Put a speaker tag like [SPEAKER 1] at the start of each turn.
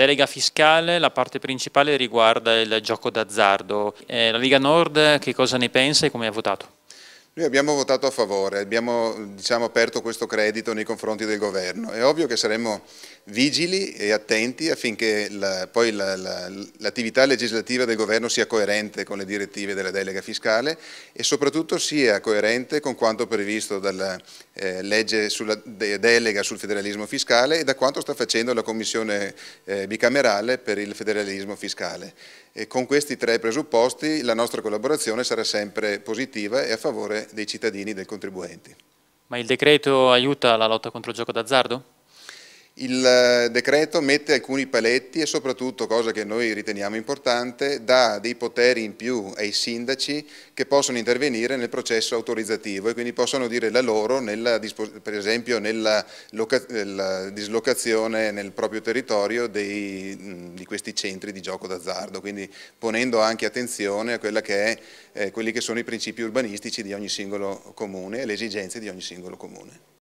[SPEAKER 1] delega fiscale, la parte principale riguarda il gioco d'azzardo. Eh, la Liga Nord che cosa ne pensa e come ha votato?
[SPEAKER 2] Noi abbiamo votato a favore, abbiamo diciamo, aperto questo credito nei confronti del governo. È ovvio che saremmo vigili e attenti affinché la, poi l'attività la, la, legislativa del governo sia coerente con le direttive della delega fiscale e soprattutto sia coerente con quanto previsto dalla eh, legge sulla de delega sul federalismo fiscale e da quanto sta facendo la commissione eh, bicamerale per il federalismo fiscale. E con questi tre presupposti la nostra collaborazione sarà sempre positiva e a favore dei cittadini e dei contribuenti.
[SPEAKER 1] Ma il decreto aiuta la lotta contro il gioco d'azzardo? Il eh, decreto
[SPEAKER 2] mette alcuni paletti e soprattutto, cosa che noi riteniamo importante, dà dei poteri in più ai sindaci che possono intervenire nel processo autorizzativo e quindi possono dire la loro, nella, per esempio nella, nella, dislocazione nel proprio territorio dei, mm, di questi centri di gioco d'azzardo, quindi ponendo anche attenzione a che è, eh, quelli che sono i principi urbanistici di ogni singolo comune e le esigenze di ogni singolo comune.